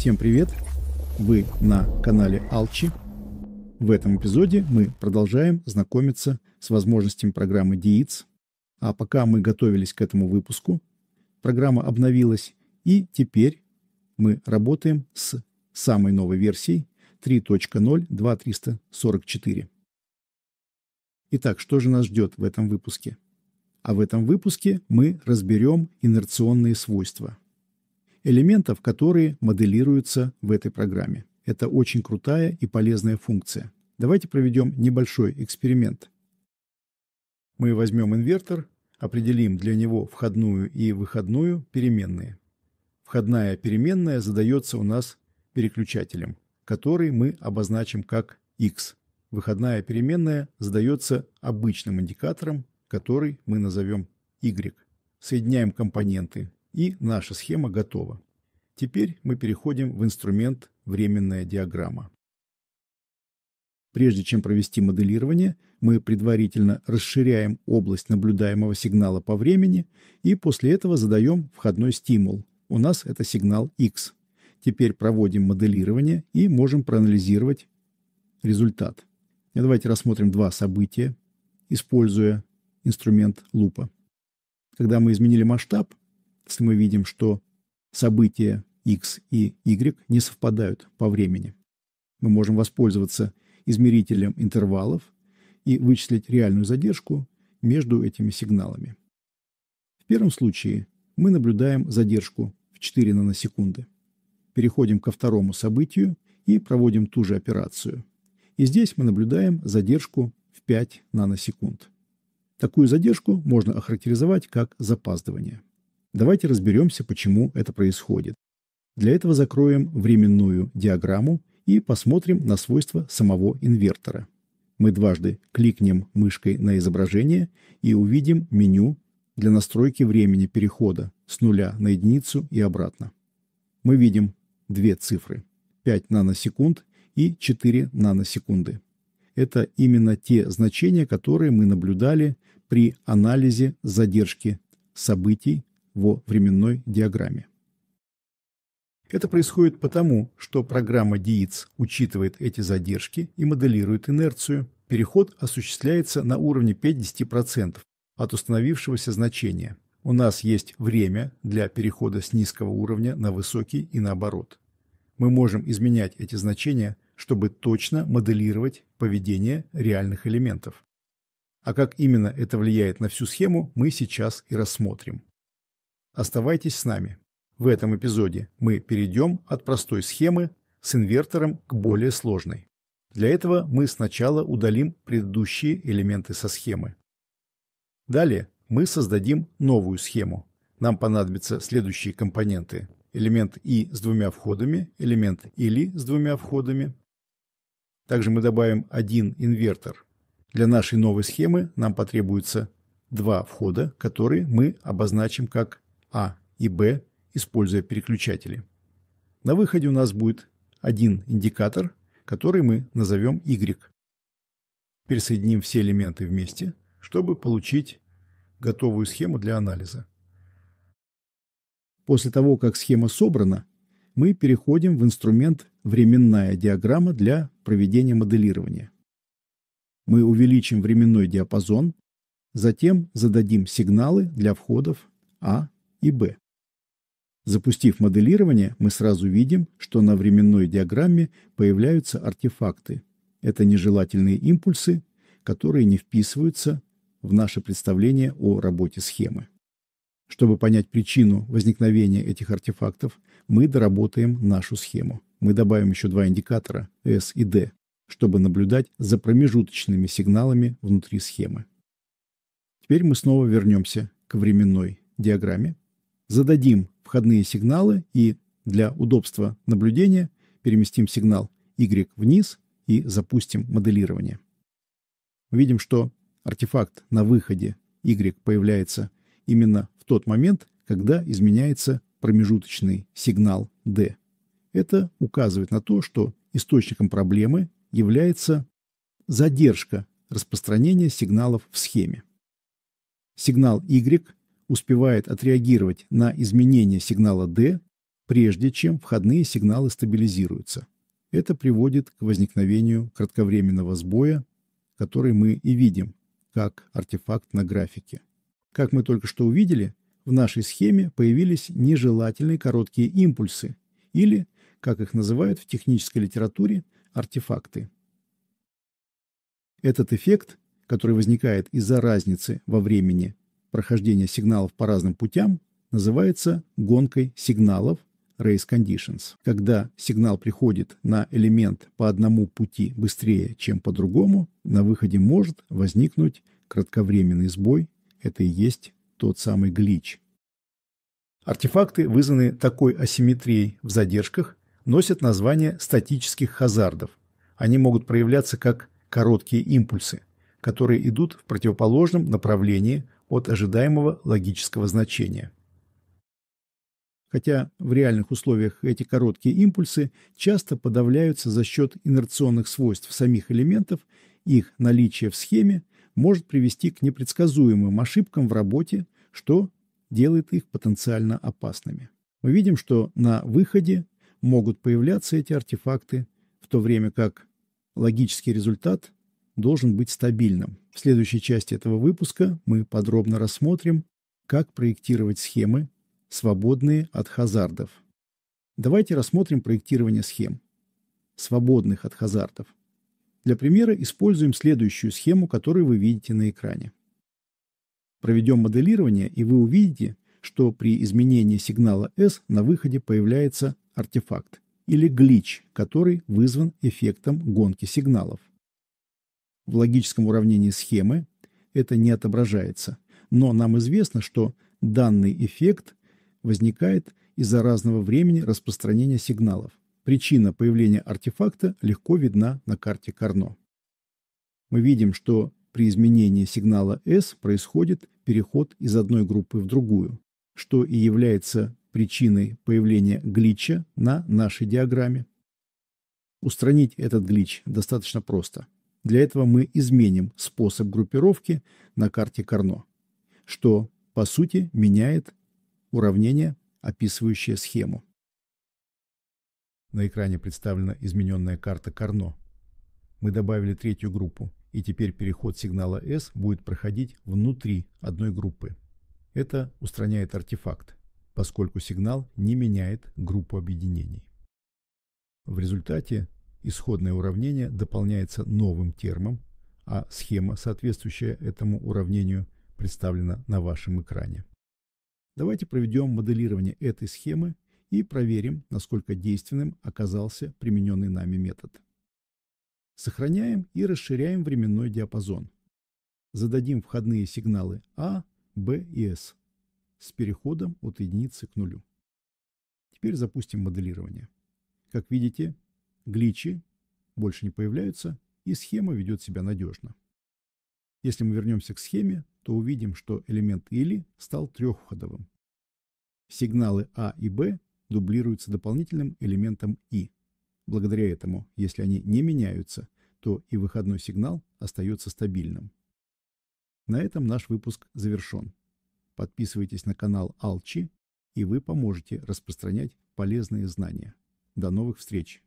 Всем привет! Вы на канале Алчи. В этом эпизоде мы продолжаем знакомиться с возможностями программы DIETS. А пока мы готовились к этому выпуску, программа обновилась, и теперь мы работаем с самой новой версией 3.0.2344. Итак, что же нас ждет в этом выпуске? А в этом выпуске мы разберем инерционные свойства – элементов, которые моделируются в этой программе. Это очень крутая и полезная функция. Давайте проведем небольшой эксперимент. Мы возьмем инвертор, определим для него входную и выходную переменные. Входная переменная задается у нас переключателем, который мы обозначим как x. Выходная переменная задается обычным индикатором, который мы назовем y. Соединяем компоненты и наша схема готова. Теперь мы переходим в инструмент «Временная диаграмма». Прежде чем провести моделирование, мы предварительно расширяем область наблюдаемого сигнала по времени и после этого задаем входной стимул. У нас это сигнал X. Теперь проводим моделирование и можем проанализировать результат. Давайте рассмотрим два события, используя инструмент лупа. Когда мы изменили масштаб, если мы видим, что события X и Y не совпадают по времени. Мы можем воспользоваться измерителем интервалов и вычислить реальную задержку между этими сигналами. В первом случае мы наблюдаем задержку в 4 наносекунды. Переходим ко второму событию и проводим ту же операцию. И здесь мы наблюдаем задержку в 5 наносекунд. Такую задержку можно охарактеризовать как запаздывание. Давайте разберемся, почему это происходит. Для этого закроем временную диаграмму и посмотрим на свойства самого инвертора. Мы дважды кликнем мышкой на изображение и увидим меню для настройки времени перехода с нуля на единицу и обратно. Мы видим две цифры – 5 наносекунд и 4 наносекунды. Это именно те значения, которые мы наблюдали при анализе задержки событий во временной диаграмме. Это происходит потому, что программа DIETS учитывает эти задержки и моделирует инерцию. Переход осуществляется на уровне 5-10% от установившегося значения. У нас есть время для перехода с низкого уровня на высокий и наоборот. Мы можем изменять эти значения, чтобы точно моделировать поведение реальных элементов. А как именно это влияет на всю схему, мы сейчас и рассмотрим. Оставайтесь с нами. В этом эпизоде мы перейдем от простой схемы с инвертором к более сложной. Для этого мы сначала удалим предыдущие элементы со схемы. Далее мы создадим новую схему. Нам понадобятся следующие компоненты. Элемент «и» с двумя входами, элемент «или» с двумя входами. Также мы добавим один инвертор. Для нашей новой схемы нам потребуется два входа, которые мы обозначим как а и Б, используя переключатели. На выходе у нас будет один индикатор, который мы назовем Y. Пересоединим все элементы вместе, чтобы получить готовую схему для анализа. После того, как схема собрана, мы переходим в инструмент «Временная диаграмма» для проведения моделирования. Мы увеличим временной диапазон, затем зададим сигналы для входов А, и b. Запустив моделирование, мы сразу видим, что на временной диаграмме появляются артефакты. Это нежелательные импульсы, которые не вписываются в наше представление о работе схемы. Чтобы понять причину возникновения этих артефактов, мы доработаем нашу схему. Мы добавим еще два индикатора S и D, чтобы наблюдать за промежуточными сигналами внутри схемы. Теперь мы снова вернемся к временной диаграмме зададим входные сигналы и для удобства наблюдения переместим сигнал Y вниз и запустим моделирование. Видим, что артефакт на выходе Y появляется именно в тот момент, когда изменяется промежуточный сигнал D. Это указывает на то, что источником проблемы является задержка распространения сигналов в схеме. Сигнал Y успевает отреагировать на изменение сигнала D, прежде чем входные сигналы стабилизируются. Это приводит к возникновению кратковременного сбоя, который мы и видим, как артефакт на графике. Как мы только что увидели, в нашей схеме появились нежелательные короткие импульсы, или, как их называют в технической литературе, артефакты. Этот эффект, который возникает из-за разницы во времени прохождение сигналов по разным путям называется гонкой сигналов race conditions, когда сигнал приходит на элемент по одному пути быстрее, чем по другому, на выходе может возникнуть кратковременный сбой. Это и есть тот самый глич. Артефакты, вызванные такой асимметрией в задержках, носят название статических хазардов. Они могут проявляться как короткие импульсы, которые идут в противоположном направлении от ожидаемого логического значения. Хотя в реальных условиях эти короткие импульсы часто подавляются за счет инерционных свойств самих элементов, их наличие в схеме может привести к непредсказуемым ошибкам в работе, что делает их потенциально опасными. Мы видим, что на выходе могут появляться эти артефакты, в то время как логический результат должен быть стабильным. В следующей части этого выпуска мы подробно рассмотрим, как проектировать схемы, свободные от хазардов. Давайте рассмотрим проектирование схем, свободных от хазардов. Для примера используем следующую схему, которую вы видите на экране. Проведем моделирование, и вы увидите, что при изменении сигнала S на выходе появляется артефакт или глич, который вызван эффектом гонки сигналов в логическом уравнении схемы это не отображается. Но нам известно, что данный эффект возникает из-за разного времени распространения сигналов. Причина появления артефакта легко видна на карте Карно. Мы видим, что при изменении сигнала S происходит переход из одной группы в другую, что и является причиной появления глича на нашей диаграмме. Устранить этот глич достаточно просто – для этого мы изменим способ группировки на карте Карно, что, по сути, меняет уравнение, описывающее схему. На экране представлена измененная карта Карно. Мы добавили третью группу, и теперь переход сигнала S будет проходить внутри одной группы. Это устраняет артефакт, поскольку сигнал не меняет группу объединений. В результате Исходное уравнение дополняется новым термом, а схема, соответствующая этому уравнению, представлена на вашем экране. Давайте проведем моделирование этой схемы и проверим, насколько действенным оказался примененный нами метод. Сохраняем и расширяем временной диапазон. Зададим входные сигналы А, Б и С с переходом от единицы к нулю. Теперь запустим моделирование. Как видите, гличи больше не появляются, и схема ведет себя надежно. Если мы вернемся к схеме, то увидим, что элемент или стал трехходовым. Сигналы А и Б дублируются дополнительным элементом И. Благодаря этому, если они не меняются, то и выходной сигнал остается стабильным. На этом наш выпуск завершен. Подписывайтесь на канал Алчи, и вы поможете распространять полезные знания. До новых встреч!